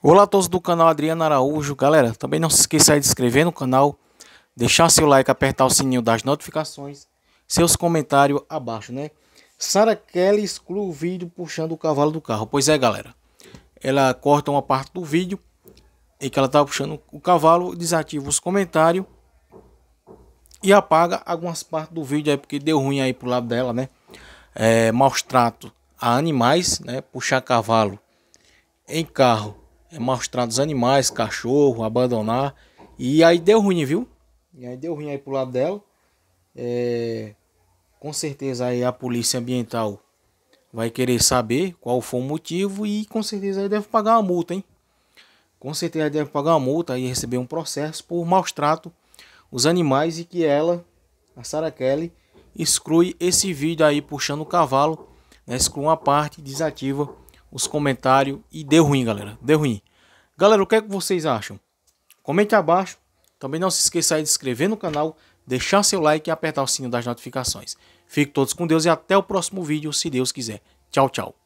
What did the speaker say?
Olá a todos do canal Adriano Araújo. Galera, também não se esqueça de se inscrever no canal, deixar seu like, apertar o sininho das notificações, seus comentários abaixo, né? Sara Kelly exclui o vídeo puxando o cavalo do carro. Pois é, galera. Ela corta uma parte do vídeo em que ela tá puxando o cavalo, desativa os comentários e apaga algumas partes do vídeo aí porque deu ruim aí pro lado dela, né? É, maus trato a animais, né? Puxar cavalo em carro é mostrar dos animais, cachorro, abandonar. E aí deu ruim, viu? E aí deu ruim aí pro lado dela. É... Com certeza aí a polícia ambiental vai querer saber qual foi o motivo e com certeza aí deve pagar uma multa, hein? Com certeza deve pagar uma multa e receber um processo por maus trato os animais e que ela, a Sarah Kelly, exclui esse vídeo aí puxando o cavalo, né? exclui uma parte, desativa os comentários e deu ruim, galera. Deu ruim. Galera, o que é que vocês acham? Comente abaixo. Também não se esqueça aí de se inscrever no canal, deixar seu like e apertar o sininho das notificações. Fiquem todos com Deus e até o próximo vídeo, se Deus quiser. Tchau, tchau.